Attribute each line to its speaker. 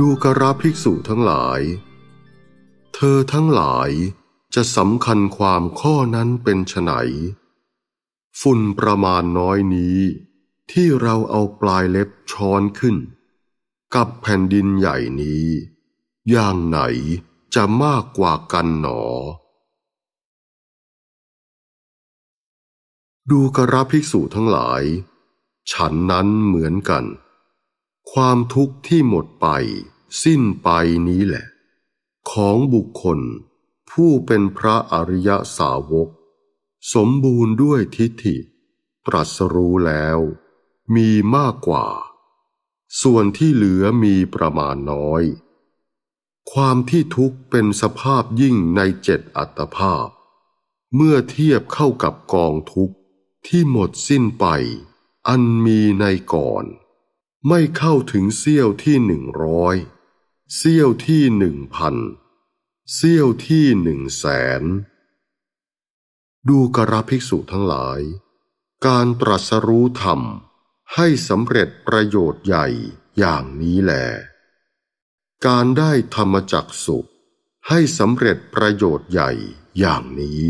Speaker 1: ดูกระภิกษุทั้งหลาย เธอทั้งหลายจะสำคัญความข้อนั้นเป็นไฉนฝุ่นประมาณน้อยนี้ที่เราเอาปลายเล็บช้อนขึ้น กับแผ่นดินใหญ่นี้ อย่างไหนจะมากกว่ากันหนอ ดูกระภิกษุทั้งหลาย ฉันนั้นเหมือนกันความทุกข์ที่หมดไป สิ้นไปนี้แหละ ของบุคคล ผู้เป็นพระอริยสาวก สมบูรณ์ด้วยทิฏฐิตรัสรู้แล้ว มีมากกว่า ส่วนที่เหลือมีประมาณน้อย ความที่ทุกข์เป็นสภาพยิ่งในเจ็ดอัตภาพ เมื่อเทียบเข้ากับกองทุกข์ที่หมดสิ้นไป อันมีในก่อนไม่เข้าถึงเซี่ยวที่หนึ่งร้อย เซี่ยวที่หนึ่งพัน เซี่ยวที่หนึ่งแสน ดูกระภิกษุทั้งหลาย การตรัสรู้ธรรม ให้สำเร็จประโยชน์ใหญ่อย่างนี้แหล การได้ธรรมจักสุให้สำเร็จประโยชน์ใหญ่อย่างนี้